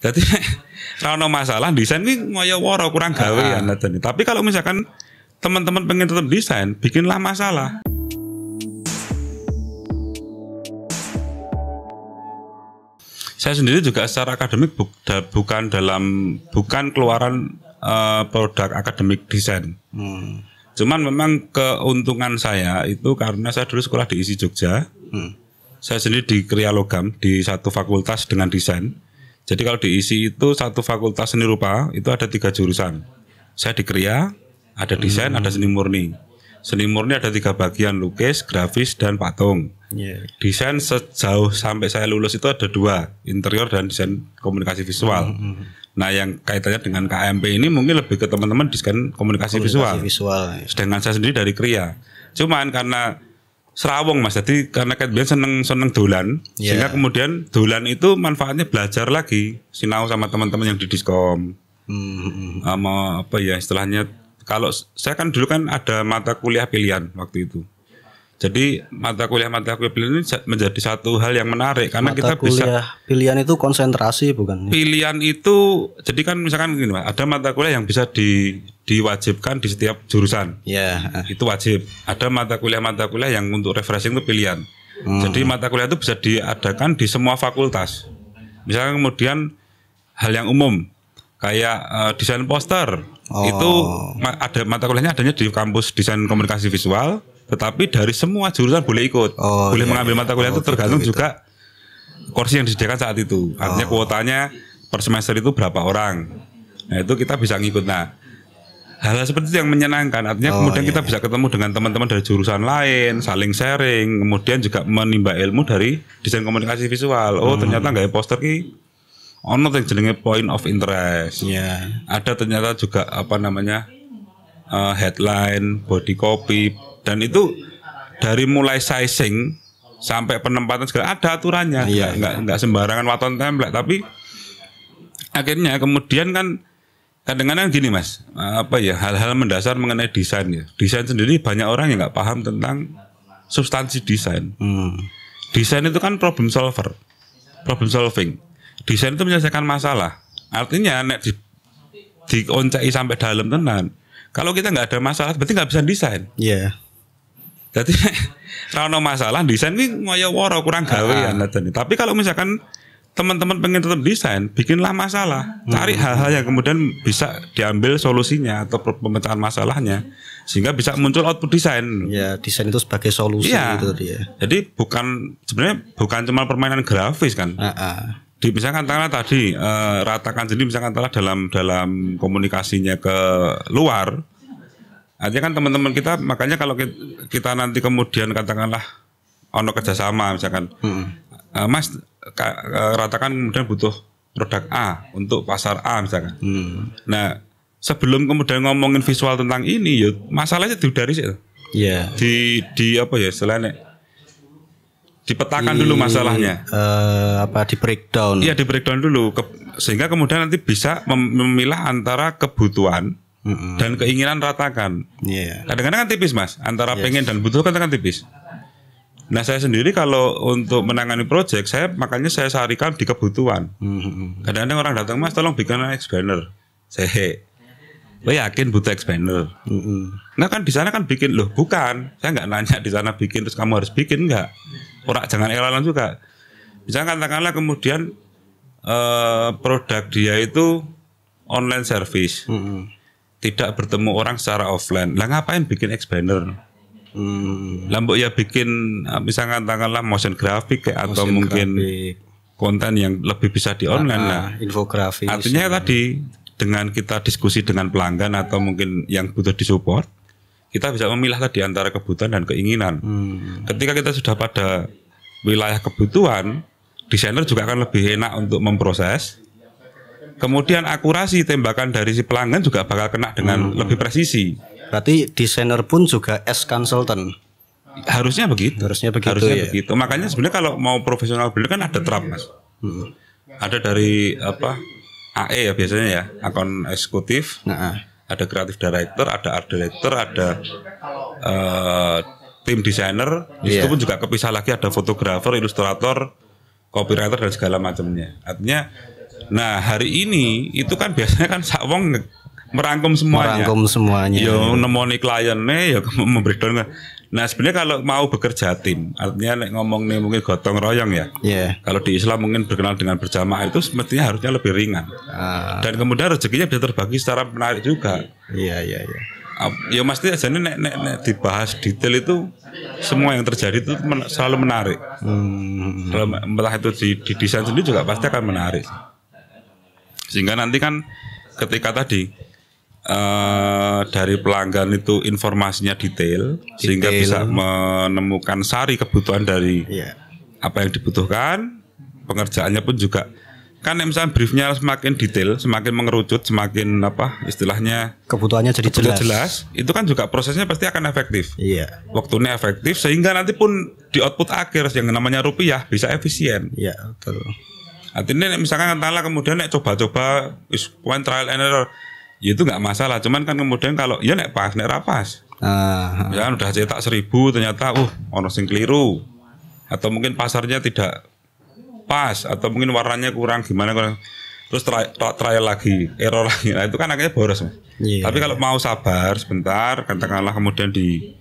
Jadi rano masalah desain ini ngoyo woro kurang gawe ah. ya nanti. Tapi kalau misalkan teman-teman pengen tetap desain, bikinlah masalah. Saya sendiri juga secara akademik bu, da, bukan dalam bukan keluaran uh, produk akademik desain. Hmm. Cuman memang keuntungan saya itu karena saya dulu sekolah di ISI Jogja. Hmm. Saya sendiri di Kriya Logam di satu fakultas dengan desain jadi kalau diisi itu satu fakultas seni rupa itu ada tiga jurusan. Saya di Kriya, ada desain, hmm. ada seni murni. Seni murni ada tiga bagian, lukis, grafis, dan patung. Yeah. Desain sejauh sampai saya lulus itu ada dua, interior dan desain komunikasi visual. -hmm. hmm, hmm. Nah yang kaitannya dengan KMP ini mungkin lebih ke teman-teman desain komunikasi, komunikasi visual. visual ya. Sedangkan saya sendiri dari Kriya. Cuman karena serawong mas jadi karena Kate Blanchett seneng seneng dolan yeah. sehingga kemudian dolan itu manfaatnya belajar lagi sinau sama teman-teman yang di diskom mm-hmm. sama apa ya istilahnya kalau saya kan dulu kan ada mata kuliah pilihan waktu itu jadi mata kuliah-mata kuliah pilihan ini menjadi satu hal yang menarik karena mata kita kuliah bisa pilihan itu konsentrasi bukan? Pilihan itu jadi kan misalkan gini, ada mata kuliah yang bisa di diwajibkan di setiap jurusan. Ya. Yeah. Itu wajib. Ada mata kuliah-mata kuliah yang untuk refreshing itu pilihan. Hmm. Jadi mata kuliah itu bisa diadakan di semua fakultas. Misalkan kemudian hal yang umum kayak uh, desain poster oh. itu ada mata kuliahnya adanya di kampus desain komunikasi visual tetapi dari semua jurusan boleh ikut, oh, iya, boleh iya, mengambil mata kuliah iya. oh, itu tergantung gitu, juga kursi yang disediakan saat itu. Artinya oh. kuotanya per semester itu berapa orang. Nah itu kita bisa ngikut. Nah hal-hal seperti itu yang menyenangkan. Artinya oh, kemudian iya, kita iya. bisa iya. ketemu dengan teman-teman dari jurusan lain, saling sharing, kemudian juga menimba ilmu dari desain komunikasi visual. Oh, hmm. ternyata nggak ya, poster ki ono yang jenenge point of interest. Yeah. Ada ternyata juga apa namanya? Uh, headline, body copy, dan itu dari mulai sizing sampai penempatan segala ada aturannya. Iya, nggak iya. enggak sembarangan waton template tapi akhirnya kemudian kan kadang-kadang gini mas apa ya hal-hal mendasar mengenai desain ya desain sendiri banyak orang yang nggak paham tentang substansi desain hmm. desain itu kan problem solver problem solving desain itu menyelesaikan masalah artinya nek di dikoncai sampai dalam tenan kalau kita nggak ada masalah berarti nggak bisa desain yeah. Jadi rano masalah desain ini ngoyo woro kurang ah. ya ah. Tapi kalau misalkan teman-teman pengen tetap desain, bikinlah masalah. Hmm. Cari hal hal-hal yang kemudian bisa diambil solusinya atau pemecahan masalahnya sehingga bisa muncul output desain. Ya, desain itu sebagai solusi iya. gitu ya. gitu dia. Jadi bukan sebenarnya bukan cuma permainan grafis kan. Ah, ah. Di misalkan tangan tadi uh, ratakan jadi misalkan telah dalam dalam komunikasinya ke luar Artinya kan teman-teman kita makanya kalau kita, nanti kemudian katakanlah ono kerjasama misalkan, hmm. Eh, Mas eh, ratakan kemudian butuh produk A untuk pasar A misalkan. Hmm. Nah sebelum kemudian ngomongin visual tentang ini, yuk ya masalahnya itu dari sih. Yeah. Di di apa ya selain dipetakan di, dulu masalahnya. Uh, apa di breakdown? Iya di breakdown dulu ke, sehingga kemudian nanti bisa memilah antara kebutuhan dan keinginan ratakan. kadang iya. Kadang-kadang kan tipis mas, antara yes. pengen dan butuh kan kan tipis. Nah saya sendiri kalau untuk menangani proyek saya makanya saya sarikan di kebutuhan. Mm-hmm. Kadang-kadang orang datang mas tolong bikin X banner. Saya lo yakin butuh expander. Mm-hmm. Nah kan di sana kan bikin loh bukan. Saya nggak nanya di sana bikin terus kamu harus bikin nggak. Orang jangan elalan juga. Misalkan katakanlah kemudian eh, produk dia itu online service. Mm-hmm tidak bertemu orang secara offline. Lah ngapain bikin X banner? Hmm. Lambok ya bikin eh, misalkan tanganlah motion graphic motion atau mungkin graphic. konten yang lebih bisa di online ah, lah. lah. Infografis. Artinya ya. tadi dengan kita diskusi dengan pelanggan atau mungkin yang butuh disupport, kita bisa memilah tadi antara kebutuhan dan keinginan. Hmm. Ketika kita sudah pada wilayah kebutuhan, desainer juga akan lebih enak untuk memproses Kemudian akurasi tembakan dari si pelanggan juga bakal kena dengan hmm. lebih presisi. Berarti desainer pun juga as consultant. Harusnya begitu. Harusnya begitu. Harusnya ya. begitu. Makanya sebenarnya kalau mau profesional bener kan ada trap mas. Hmm. Ada dari apa AE ya biasanya ya akun eksekutif. Nah. Ada kreatif director, ada art director, ada uh, tim desainer. Yeah. Itu iya. pun juga kepisah lagi ada fotografer, ilustrator, copywriter dan segala macamnya. Artinya Nah hari ini itu kan biasanya kan sakwong merangkum semuanya. Merangkum semuanya. Yo nemoni kliennya, yo memberikan. Nah sebenarnya kalau mau bekerja tim, artinya nek ngomong nih mungkin gotong royong ya. Yeah. Kalau di Islam mungkin berkenal dengan berjamaah itu sepertinya harusnya lebih ringan. Ah. Dan kemudian rezekinya bisa terbagi secara menarik juga. Iya yeah, iya yeah, iya. Yeah. Ya pasti aja nek, nek, nek dibahas detail itu semua yang terjadi itu men selalu menarik. Hmm. Kalau entah itu di, di desain sendiri juga pasti akan menarik. Sehingga nanti kan ketika tadi uh, dari pelanggan itu informasinya detail, detail sehingga bisa menemukan sari kebutuhan dari yeah. apa yang dibutuhkan, pengerjaannya pun juga kan misalnya briefnya semakin detail, semakin mengerucut, semakin apa istilahnya kebutuhannya jadi kebutuhan jelas. jelas. Itu kan juga prosesnya pasti akan efektif. Iya. Waktunya efektif sehingga nanti pun di output akhir yang namanya rupiah bisa efisien. Iya, betul. Artinya misalkan katakanlah kemudian nek coba-coba is one trial and error ya itu nggak masalah. Cuman kan kemudian kalau ya nek pas nek rapas. Uh, ah, ah. Ya kan udah cetak seribu ternyata uh ono sing keliru atau mungkin pasarnya tidak pas atau mungkin warnanya kurang gimana kurang terus trial, trial lagi error lagi nah, itu kan akhirnya boros Yeah. tapi kalau mau sabar sebentar katakanlah kemudian di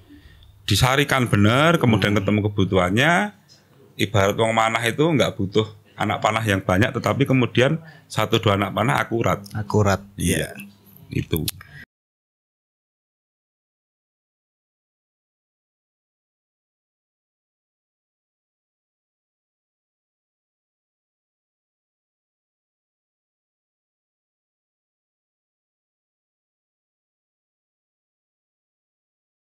disarikan benar kemudian ketemu kebutuhannya ibarat wong manah itu nggak butuh anak panah yang banyak tetapi kemudian satu dua anak panah akurat akurat iya yeah. itu